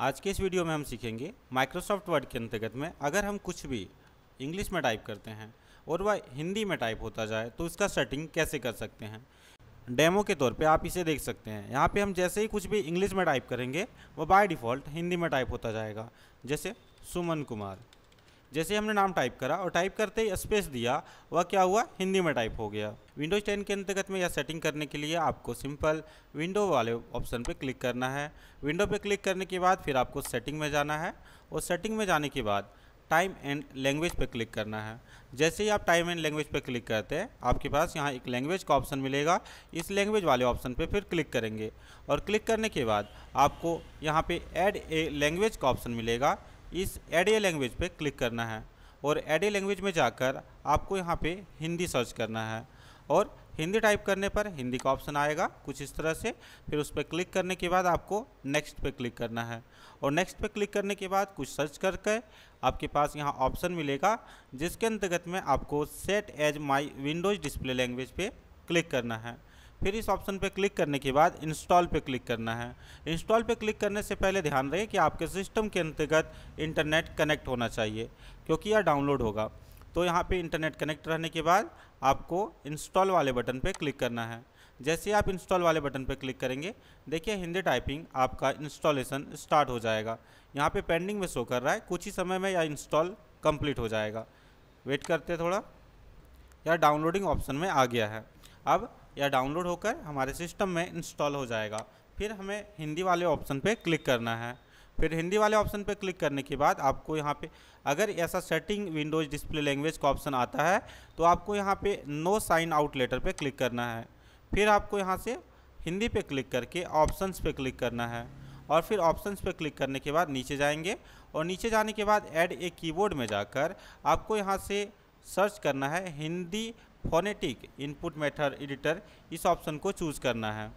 आज के इस वीडियो में हम सीखेंगे माइक्रोसॉफ्ट वर्ड के अंतर्गत में अगर हम कुछ भी इंग्लिश में टाइप करते हैं और वह हिंदी में टाइप होता जाए तो इसका सेटिंग कैसे कर सकते हैं डेमो के तौर पे आप इसे देख सकते हैं यहाँ पे हम जैसे ही कुछ भी इंग्लिश में टाइप करेंगे वह बाय डिफ़ॉल्ट हिंदी में टाइप होता जाएगा जैसे सुमन कुमार जैसे हमने नाम टाइप करा और टाइप करते ही स्पेस दिया वह क्या हुआ हिंदी में टाइप हो गया विंडोज़ 10 के अंतर्गत में यह सेटिंग करने के लिए आपको सिंपल विंडो वाले ऑप्शन पर क्लिक करना है विंडो पर क्लिक करने के बाद फिर आपको सेटिंग में जाना है और सेटिंग में जाने के बाद टाइम एंड लैंग्वेज पर क्लिक करना है जैसे ही आप टाइम एंड लैंग्वेज पर क्लिक करते हैं आपके पास यहाँ एक लैंग्वेज का ऑप्शन मिलेगा इस लैंग्वेज वाले ऑप्शन पर फिर क्लिक करेंगे और क्लिक करने के बाद आपको यहाँ पे ऐड ए लैंग्वेज का ऑप्शन मिलेगा इस एड ए लैंग्वेज पे क्लिक करना है और एड ए लैंग्वेज में जाकर आपको यहाँ पे हिंदी सर्च करना है और हिंदी टाइप करने पर हिंदी का ऑप्शन आएगा कुछ इस तरह से फिर उस पर क्लिक करने के बाद आपको नेक्स्ट पे क्लिक करना है और नेक्स्ट पे क्लिक करने के बाद कुछ सर्च करके आपके पास यहाँ ऑप्शन मिलेगा जिसके अंतर्गत में आपको set as my Windows display language पर क्लिक करना है फिर इस ऑप्शन पर क्लिक करने के बाद इंस्टॉल पर क्लिक करना है इंस्टॉल पर क्लिक करने से पहले ध्यान रहे कि आपके सिस्टम के अंतर्गत इंटरनेट कनेक्ट होना चाहिए क्योंकि यह डाउनलोड होगा तो यहाँ पे इंटरनेट कनेक्ट रहने के बाद आपको इंस्टॉल वाले बटन पे क्लिक करना है जैसे आप इंस्टॉल वाले बटन पर क्लिक करेंगे देखिए हिंदी टाइपिंग आपका इंस्टॉलेशन स्टार्ट हो जाएगा यहाँ पे पेंडिंग में शो कर रहा है कुछ ही समय में यह इंस्टॉल कंप्लीट हो जाएगा वेट करते थोड़ा यह डाउनलोडिंग ऑप्शन में आ गया है अब या डाउनलोड होकर हमारे सिस्टम में इंस्टॉल हो जाएगा फिर हमें हिंदी वाले ऑप्शन पर क्लिक करना है फिर हिंदी वाले ऑप्शन पर क्लिक करने के बाद आपको यहाँ पे अगर ऐसा सेटिंग विंडोज डिस्प्ले लैंग्वेज का ऑप्शन आता है तो आपको यहाँ पे नो साइन आउट लेटर पे क्लिक करना है फिर आपको यहाँ से हिंदी पे क्लिक करके ऑप्शंस पे क्लिक करना है और फिर ऑप्शंस पे क्लिक करने के बाद नीचे जाएंगे और नीचे जाने के बाद एड ए कीबोर्ड में जाकर आपको यहाँ से सर्च करना है Hindi phonetic input method editor इस ऑप्शन को चूज़ करना है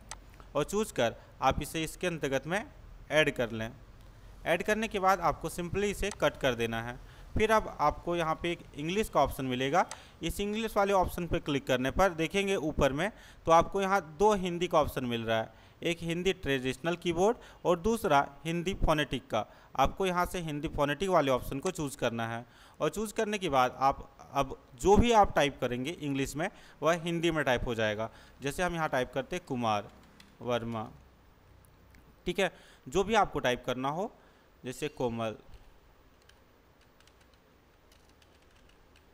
और चूज कर आप इसे इसके अंतर्गत में ऐड कर लें ऐड करने के बाद आपको सिंपली इसे कट कर देना है फिर अब आपको यहाँ पे एक इंग्लिश का ऑप्शन मिलेगा इस इंग्लिश वाले ऑप्शन पर क्लिक करने पर देखेंगे ऊपर में तो आपको यहाँ दो हिंदी का ऑप्शन मिल रहा है एक हिंदी ट्रेडिशनल कीबोर्ड और दूसरा हिंदी फोनेटिक का आपको यहाँ से हिंदी फोनेटिक वाले ऑप्शन को चूज़ करना है और चूज़ करने के बाद आप अब जो भी आप टाइप करेंगे इंग्लिश में वह हिंदी में टाइप हो जाएगा जैसे हम यहाँ टाइप करते कुमार वर्मा ठीक है जो भी आपको टाइप करना हो जैसे कोमल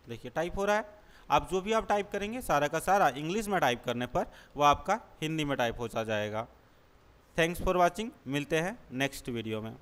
देखिए टाइप हो रहा है आप जो भी आप टाइप करेंगे सारा का सारा इंग्लिश में टाइप करने पर वह आपका हिंदी में टाइप होता जाएगा थैंक्स फॉर वॉचिंग मिलते हैं नेक्स्ट वीडियो में